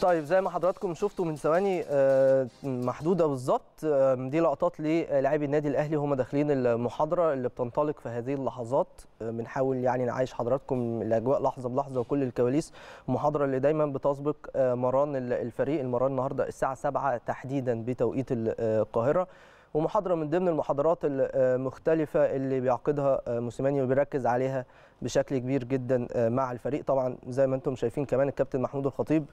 طيب زي ما حضراتكم شفتوا من ثواني آه، محدوده بالظبط آه، دي لقطات للاعبي النادي الاهلي هم داخلين المحاضره اللي بتنطلق في هذه اللحظات آه، بنحاول يعني نعيش حضراتكم الاجواء لحظه بلحظه وكل الكواليس المحاضره اللي دايما بتسبق مران الفريق المران النهارده الساعه 7 تحديدا بتوقيت القاهره ومحاضره من ضمن المحاضرات المختلفه اللي بيعقدها موسيماني وبيركز عليها بشكل كبير جدا آه، مع الفريق طبعا زي ما انتم شايفين كمان الكابتن محمود الخطيب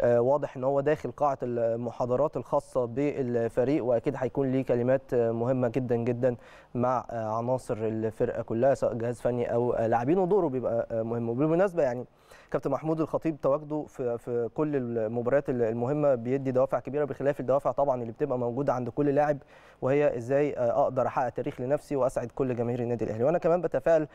آه، واضح ان هو داخل قاعه المحاضرات الخاصه بالفريق واكيد هيكون ليه كلمات آه، مهمه جدا جدا مع عناصر الفرقه كلها سواء جهاز فني او لاعبين ودوره بيبقى مهم وبالمناسبه يعني كابتن محمود الخطيب تواجده في في كل المباريات المهمه بيدي دوافع كبيره بخلاف الدوافع طبعا اللي بتبقى موجوده عند كل لاعب وهي ازاي اقدر احقق تاريخ لنفسي واسعد كل جماهير النادي الاهلي وانا كمان بتفائل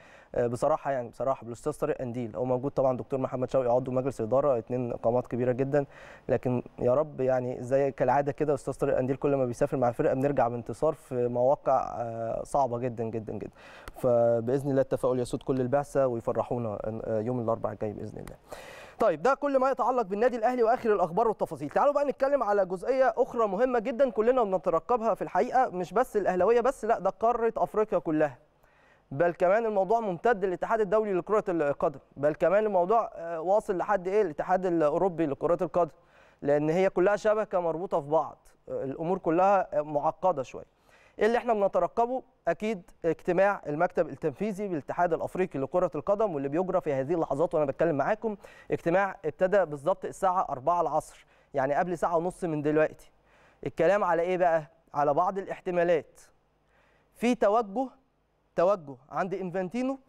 بصراحه يعني بصراحه بالاستاذ طارق قنديل هو موجود طبعا دكتور محمد شوقي عضو مجلس اداره اثنين قامات كبيره جدا لكن يا رب يعني زي كالعاده كده استاذ طارق قنديل كل ما بيسافر مع الفرقه بنرجع بانتصار في مواقع آه، صعبه جدا جدا جدا فباذن الله التفاؤل يسود كل البعثه ويفرحونا آه، يوم الاربعاء الجاي باذن الله طيب ده كل ما يتعلق بالنادي الاهلي واخر الاخبار والتفاصيل تعالوا بقى نتكلم على جزئيه اخرى مهمه جدا كلنا بنترقبها في الحقيقه مش بس الاهلاويه بس لا ده قاره افريقيا كلها بل كمان الموضوع ممتد للاتحاد الدولي لكره القدم بل كمان الموضوع آه، واصل لحد ايه الاتحاد الاوروبي لكره القدم لان هي كلها شبكه مربوطه في بعض آه، الامور كلها آه، معقده شويه ايه اللي احنا بنترقبه اكيد اجتماع المكتب التنفيذي بالاتحاد الافريقي لكره القدم واللي بيجرى في هذه اللحظات وانا بتكلم معاكم اجتماع ابتدى بالظبط الساعه 4 العصر يعني قبل ساعه ونص من دلوقتي الكلام على ايه بقى على بعض الاحتمالات في توجه توجه عند انفانتينو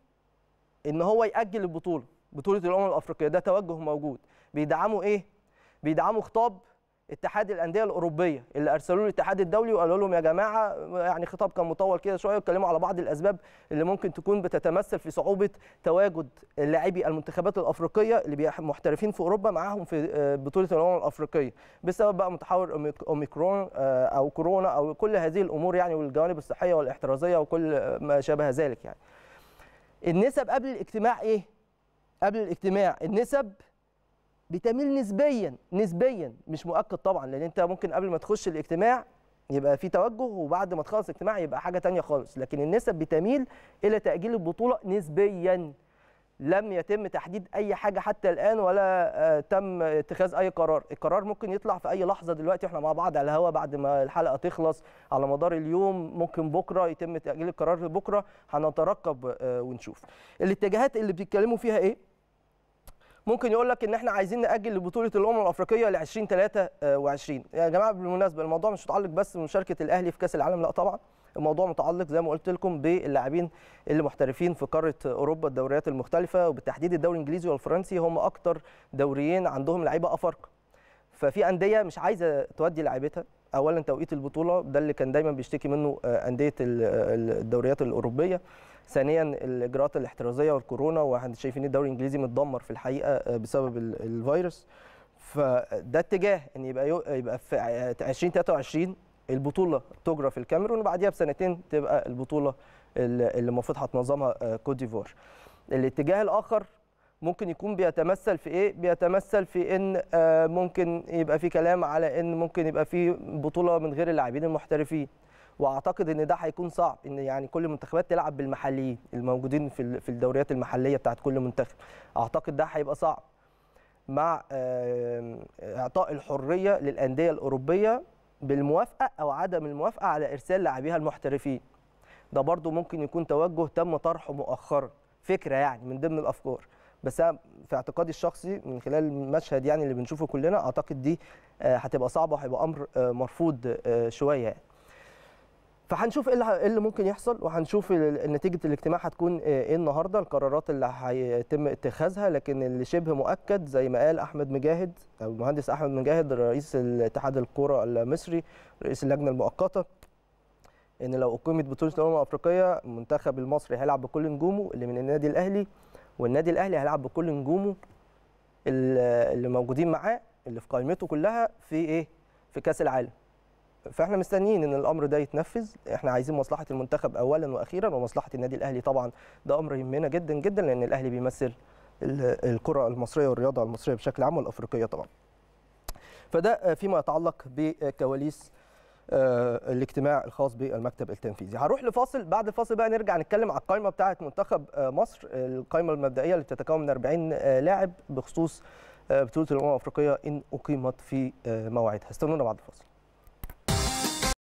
ان هو ياجل البطوله بطوله الامم الافريقيه ده توجه موجود بيدعموا ايه بيدعموا خطاب اتحاد الانديه الاوروبيه اللي ارسلوا للاتحاد الدولي وقالوا لهم يا جماعه يعني خطاب كان مطول كده شويه واتكلموا على بعض الاسباب اللي ممكن تكون بتتمثل في صعوبه تواجد لاعبي المنتخبات الافريقيه اللي محترفين في اوروبا معاهم في آه، بطوله الامم الافريقيه بسبب بقى متحور اوميكرون آه، او كورونا او كل هذه الامور يعني والجوانب الصحيه والاحترازيه وكل ما شابه ذلك يعني النسب قبل الاجتماع ايه قبل الاجتماع النسب بتميل نسبيا نسبيا مش مؤكد طبعا لان انت ممكن قبل ما تخش الاجتماع يبقى في توجه وبعد ما تخلص اجتماع يبقى حاجه ثانيه خالص لكن النسب بتميل الى تاجيل البطوله نسبيا لم يتم تحديد اي حاجه حتى الان ولا آه، تم اتخاذ اي قرار القرار ممكن يطلع في اي لحظه دلوقتي احنا مع بعض على الهواء بعد ما الحلقه تخلص على مدار اليوم ممكن بكره يتم تاجيل القرار لبكره هنترقب آه، ونشوف الاتجاهات اللي بيتكلموا فيها ايه ممكن يقول لك ان احنا عايزين ناجل لبطوله الامم الافريقيه ل 2023 آه، يا جماعه بالمناسبه الموضوع مش متعلق بس بمشاركه الاهلي في كاس العالم لا طبعا الموضوع متعلق زي ما قلت لكم باللاعبين اللي محترفين في قاره اوروبا الدوريات المختلفه وبالتحديد الدوري الانجليزي والفرنسي هم اكتر دوريين عندهم لعيبه افارقه ففي انديه مش عايزه تودي لعيبتها اولا توقيت البطوله ده اللي كان دايما بيشتكي منه آه، انديه آه، الدوريات الاوروبيه ثانيا الاجراءات الاحترازيه والكورونا واحنا شايفين الدوري الانجليزي متدمر في الحقيقه آه، بسبب الفيروس فده اتجاه ان يبقى يبقى في 2023 البطوله تجرى في الكاميرون وبعديها بسنتين تبقى البطوله اللي المفروض هتنظمها كوت ديفوار الاتجاه الاخر ممكن يكون بيتمثل في ايه بيتمثل في ان آه، ممكن يبقى في كلام على ان ممكن يبقى في بطوله من غير اللاعبين المحترفين واعتقد ان ده هيكون صعب ان يعني كل المنتخبات تلعب بالمحليين الموجودين في في الدوريات المحليه بتاعت كل منتخب اعتقد ده هيبقى صعب مع اعطاء الحريه للانديه الاوروبيه بالموافقه او عدم الموافقه على ارسال لاعبيها المحترفين ده برضو ممكن يكون توجه تم طرحه مؤخرا فكره يعني من ضمن الافكار بس انا في اعتقادي الشخصي من خلال المشهد يعني اللي بنشوفه كلنا اعتقد دي آه، هتبقى صعبه وهيبقى امر آه، مرفوض آه، شويه يعني. فهنشوف إيه, ايه اللي ممكن يحصل وهنشوف نتيجه الاجتماع هتكون ايه النهارده القرارات اللي هيتم اتخاذها لكن اللي شبه مؤكد زي ما قال احمد مجاهد او المهندس احمد مجاهد رئيس الاتحاد الكوره المصري رئيس اللجنه المؤقته ان لو اقيمت بطوله الامم الافريقيه المنتخب المصري هيلعب بكل نجومه اللي من النادي الاهلي والنادي الاهلي هيلعب بكل نجومه اللي موجودين معاه اللي في قائمته كلها في ايه في كاس العالم فاحنا مستنيين ان الامر ده يتنفذ احنا عايزين مصلحه المنتخب اولا واخيرا ومصلحه النادي الاهلي طبعا ده امر يهمنا جدا جدا لان الاهلي بيمثل الكره المصريه والرياضه المصريه بشكل عام والافريقيه طبعا فده فيما يتعلق بكواليس آه، الاجتماع الخاص بالمكتب التنفيذي هروح لفاصل بعد الفاصل بقى نرجع نتكلم على القائمه بتاعه منتخب آه، مصر القائمه المبدئيه اللي بتتكون من 40 آه، لاعب بخصوص بطوله الامم الافريقيه ان اقيمت في موعدها استنونا بعد الفاصل